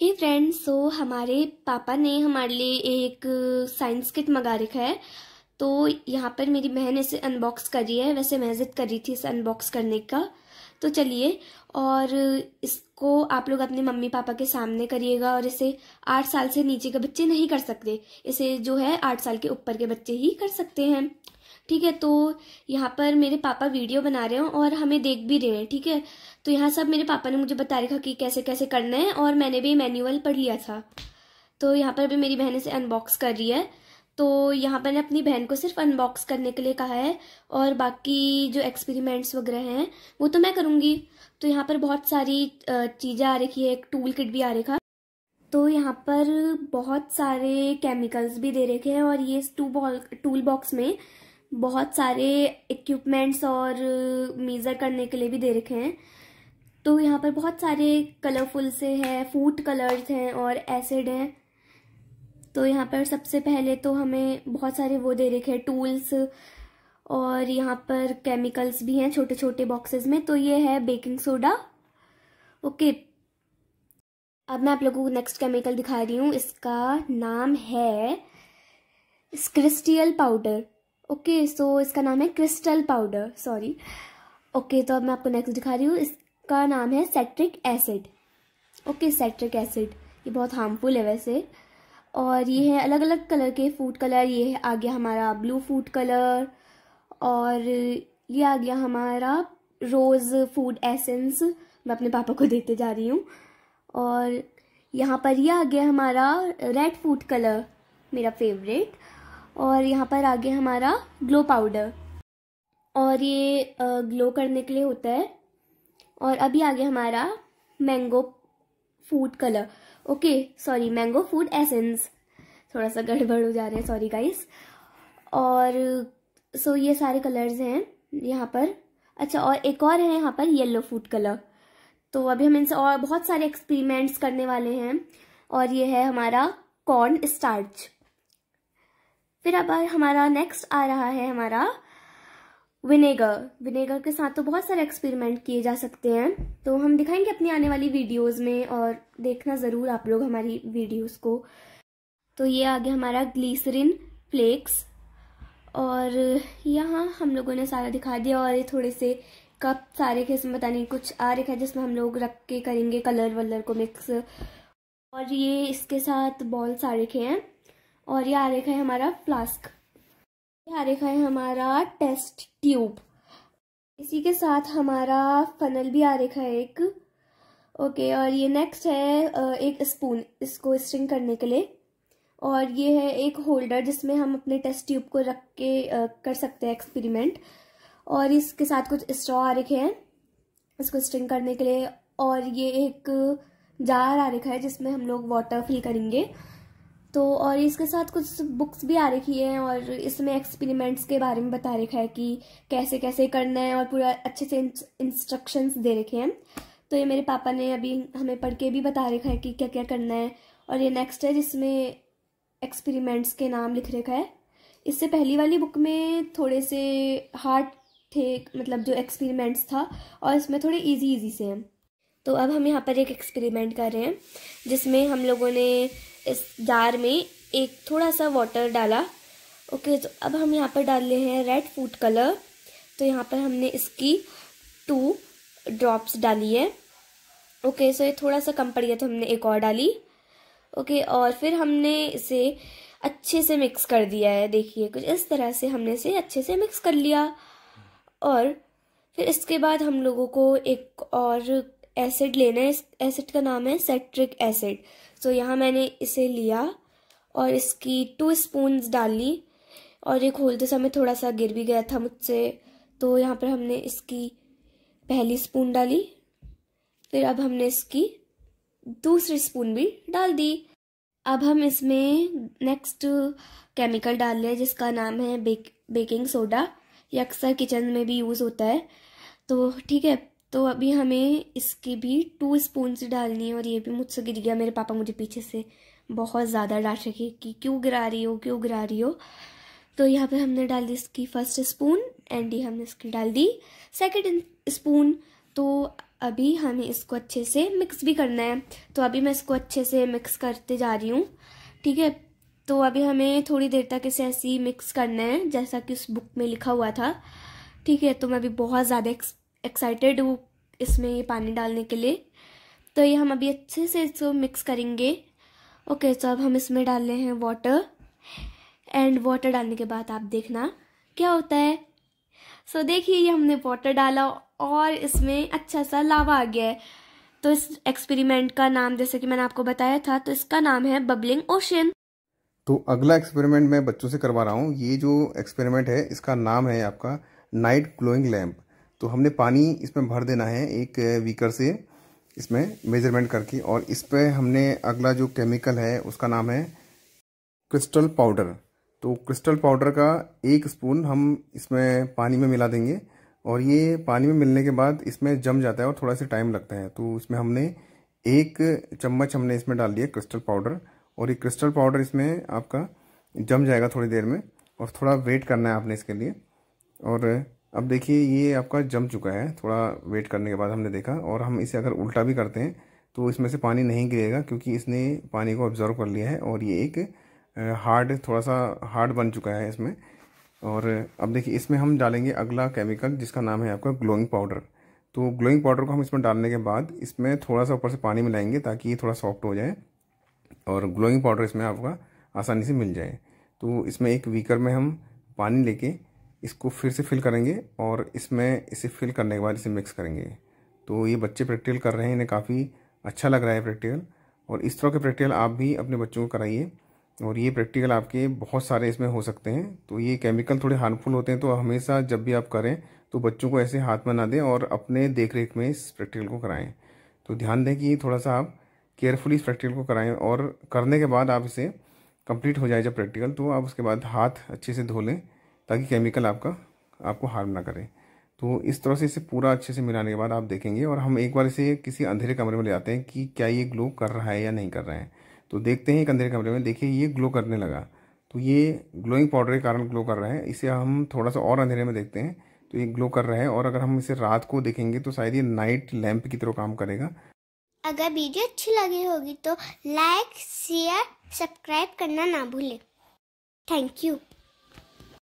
हे friends so हमारे पापा ने हमारे लिए एक साइंस किट मंगा रखा है तो यहाँ पर मेरी बहन इसे अनबॉक्स कर रही है वैसे मैं जिद कर रही थी इसे अनबॉक्स करने का तो चलिए और इसको आप लोग अपने मम्मी पापा के सामने करिएगा और इसे आठ साल से नीचे के बच्चे नहीं कर सकते इसे जो है आठ साल के ऊपर के बच्चे ही कर सकते हैं ठीक है तो यहाँ पर मेरे पापा वीडियो बना रहे हो और हमें देख भी रहे हैं ठीक है तो यहाँ सब मेरे पापा ने मुझे बता रखा कि कैसे कैसे करना है और मैंने भी मैनुअल पढ़ लिया था तो यहाँ पर भी मेरी बहन इसे अनबॉक्स कर रही है तो यहाँ पर मैंने अपनी बहन को सिर्फ अनबॉक्स करने के लिए कहा है और बाकी जो एक्सपेरिमेंट्स वगैरह हैं वो तो मैं करूँगी तो यहाँ पर बहुत सारी चीज़ें आ रखी है एक टूल किट भी आ रखा तो यहाँ पर बहुत सारे केमिकल्स भी दे रखे हैं और ये टू बॉल टूल बॉक्स में बहुत सारे इक्विपमेंट्स और मेज़र करने के लिए भी दे रखे हैं तो यहाँ पर बहुत सारे कलरफुल से हैं फूड कलर्स हैं और एसिड हैं तो यहाँ पर सबसे पहले तो हमें बहुत सारे वो दे रखे हैं टूल्स और यहाँ पर केमिकल्स भी हैं छोटे छोटे बॉक्सेस में तो ये है बेकिंग सोडा ओके अब मैं आप लोगों को नेक्स्ट केमिकल दिखा रही हूँ इसका नाम है स्क्रिस्टियल पाउडर ओके सो इसका नाम है क्रिस्टल पाउडर सॉरी ओके तो अब मैं आपको नेक्स्ट दिखा रही हूँ इसका नाम है citric acid okay citric acid ये बहुत हार्मफुल है वैसे और ये है अलग अलग कलर के फूड कलर ये है आ गया हमारा ब्लू फूड कलर और ये आ गया हमारा रोज़ फूड एसेंस मैं अपने पापा को देते जा रही हूँ और यहाँ पर ये आ गया हमारा रेड फूड कलर मेरा फेवरेट और यहाँ पर आगे हमारा ग्लो पाउडर और ये ग्लो करने के लिए होता है और अभी आगे हमारा mango food colour okay sorry mango food essence थोड़ा सा गड़बड़ हो जा रहा है सॉरी गाइस और सो ये सारे कलर्स हैं यहाँ पर अच्छा और एक और है यहाँ पर येलो फूड कलर तो अभी हम इनसे और बहुत सारे एक्सपेरिमेंट्स करने वाले हैं और ये है हमारा कॉर्न स्टार्च फिर अब हमारा नेक्स्ट आ रहा है हमारा विनेगर विनेगर के साथ तो बहुत सारे एक्सपेरिमेंट किए जा सकते हैं तो हम दिखाएंगे अपनी आने वाली वीडियोस में और देखना ज़रूर आप लोग हमारी वीडियोस को तो ये आ गया हमारा ग्लीसरिन फ्लेक्स और यहाँ हम लोगों ने सारा दिखा दिया और ये थोड़े से कप सारे के इसमें बताने कुछ आ रखा है जिसमें हम लोग रख के करेंगे कलर वलर को मिक्स और ये इसके साथ बॉल सारे के हैं और ये आ रखा है हमारा फ्लास्क ये आ रेखा है हमारा टेस्ट ट्यूब इसी के साथ हमारा फनल भी आ रेखा है एक ओके और ये नेक्स्ट है एक स्पून इसको स्ट्रिंग करने के लिए और ये है एक होल्डर जिसमें हम अपने टेस्ट ट्यूब को रख के कर सकते हैं एक्सपेरिमेंट और इसके साथ कुछ स्ट्रॉ आ रखे हैं इसको स्ट्रिंग करने के लिए और ये एक जार आ रखा है जिसमें हम लोग वाटर फिल करेंगे तो और इसके साथ कुछ बुक्स भी आ रखी हैं और इसमें एक्सपेरिमेंट्स के बारे में बता रखा है कि कैसे कैसे करना है और पूरा अच्छे से इंस्ट्रक्शंस दे रखे हैं तो ये मेरे पापा ने अभी हमें पढ़ के भी बता रखा है कि क्या क्या करना है और ये नेक्स्ट है जिसमें एक्सपेरिमेंट्स के नाम लिख रखा है इससे पहली वाली बुक में थोड़े से हार्ड थे मतलब जो एक्सपेरिमेंट्स था और इसमें थोड़े ईजी ईजी से हैं तो अब हम यहाँ पर एक एक्सपेरिमेंट कर रहे हैं जिसमें हम लोगों ने इस दार में एक थोड़ा सा वाटर डाला ओके तो अब हम यहाँ पर डाल रहे हैं रेड फूड कलर तो यहाँ पर हमने इसकी टू ड्रॉप्स डाली है ओके सो ये थोड़ा सा कम पड़ गया तो हमने एक और डाली ओके और फिर हमने इसे अच्छे से मिक्स कर दिया है देखिए कुछ इस तरह से हमने इसे अच्छे से मिक्स कर लिया और फिर इसके बाद हम लोगों को एक और एसिड लेना है इस एसिड का नाम है सेट्रिक एसिड सो यहाँ मैंने इसे लिया और इसकी टू स्पून डाल ली और ये खोलते समय थोड़ा सा गिर भी गया था मुझसे तो यहाँ पर हमने इसकी पहली स्पून डाली फिर अब हमने इसकी दूसरी स्पून भी डाल दी अब हम इसमें नेक्स्ट केमिकल डाल रहे हैं जिसका नाम है बेक बेकिंग सोडा ये अक्सर किचन में भी यूज़ होता है तो ठीक है तो अभी हमें इसकी भी टू स्पून से डालनी है और ये भी मुझसे गिर गया मेरे पापा मुझे पीछे से बहुत ज़्यादा डांट रखे कि क्यों गिरा रही हो क्यों गिरा रही हो तो यहाँ पे हमने डाल दी इसकी फर्स्ट स्पून एंड ये हमने इसकी डाल दी सेकेंड स्पून तो अभी हमें इसको अच्छे से मिक्स भी करना है तो अभी मैं इसको अच्छे से मिक्स करते जा रही हूँ ठीक है तो अभी हमें थोड़ी देर तक इसे ऐसे ही मिक्स करना है जैसा कि उस बुक में लिखा हुआ था ठीक है तो मैं अभी बहुत ज़्यादा एक्साइटेड हूँ इसमें पानी डालने के लिए तो ये हम अभी अच्छे से इसको मिक्स करेंगे ओके सो तो अब हम इसमें डाल रहे हैं वाटर एंड वाटर डालने के बाद आप देखना क्या होता है सो so, देखिए ये हमने वाटर डाला और इसमें अच्छा सा लावा आ गया है तो इस एक्सपेरिमेंट का नाम जैसे कि मैंने आपको बताया था तो इसका नाम है बबलिंग ओशन तो अगला एक्सपेरिमेंट मैं बच्चों से करवा रहा हूँ ये जो एक्सपेरिमेंट है इसका नाम है आपका नाइट ग्लोइंग लैम्प तो हमने पानी इसमें भर देना है एक वीकर से इसमें मेजरमेंट करके और इस पर हमने अगला जो केमिकल है उसका नाम है क्रिस्टल पाउडर तो क्रिस्टल पाउडर का एक स्पून हम इसमें पानी में मिला देंगे और ये पानी में मिलने के बाद इसमें जम जाता है और थोड़ा सा टाइम लगता है तो इसमें हमने एक चम्मच हमने इसमें डाल दिया क्रिस्टल पाउडर और ये क्रिस्टल पाउडर इसमें आपका जम जाएगा थोड़ी देर में और थोड़ा वेट करना है आपने इसके लिए और अब देखिए ये आपका जम चुका है थोड़ा वेट करने के बाद हमने देखा और हम इसे अगर उल्टा भी करते हैं तो इसमें से पानी नहीं गिरेगा क्योंकि इसने पानी को ऑब्जर्व कर लिया है और ये एक हार्ड थोड़ा सा हार्ड बन चुका है इसमें और अब देखिए इसमें हम डालेंगे अगला केमिकल जिसका नाम है आपका ग्लोइंग पाउडर तो ग्लोइंग पाउडर को हम इसमें डालने के बाद इसमें थोड़ा सा ऊपर से पानी मिलाएंगे ताकि ये थोड़ा सॉफ्ट हो जाए और ग्लोइंग पाउडर इसमें आपका आसानी से मिल जाए तो इसमें एक वीकर में हम पानी लेके इसको फिर से फिल करेंगे और इसमें इसे फिल करने के बाद इसे मिक्स करेंगे तो ये बच्चे प्रैक्टिकल कर रहे हैं इन्हें काफ़ी अच्छा लग रहा है प्रैक्टिकल और इस तरह के प्रैक्टिकल आप भी अपने बच्चों को कराइए और ये प्रैक्टिकल आपके बहुत सारे इसमें हो सकते हैं तो ये केमिकल थोड़े हार्मफुल होते हैं तो हमेशा जब भी आप करें तो बच्चों को ऐसे हाथ में ना दें और अपने देख रेख में इस प्रैक्टिकल को कराएँ तो ध्यान दें कि थोड़ा सा आप केयरफुली इस प्रैक्टिकल को कराएँ और करने के बाद आप इसे कंप्लीट हो जाए जब प्रैक्टिकल तो आप उसके बाद हाथ अच्छे से धो लें ताकि केमिकल आपका आपको हार्म ना करे तो इस तरह से इसे पूरा अच्छे से मिलाने के बाद आप देखेंगे और हम एक बार इसे किसी अंधेरे कमरे में ले जाते हैं कि क्या ये ग्लो कर रहा है या नहीं कर रहा है तो देखते हैं एक अंधेरे कमरे में देखिए ये ग्लो करने लगा तो ये ग्लोइंग पाउडर के कारण ग्लो कर रहा है इसे हम थोड़ा सा और अंधेरे में देखते हैं तो ये ग्लो कर रहा है और अगर हम इसे रात को देखेंगे तो शायद ये नाइट लैंप की तरह काम करेगा अगर वीडियो अच्छी लगी होगी तो लाइक शेयर सब्सक्राइब करना ना भूलें थैंक यू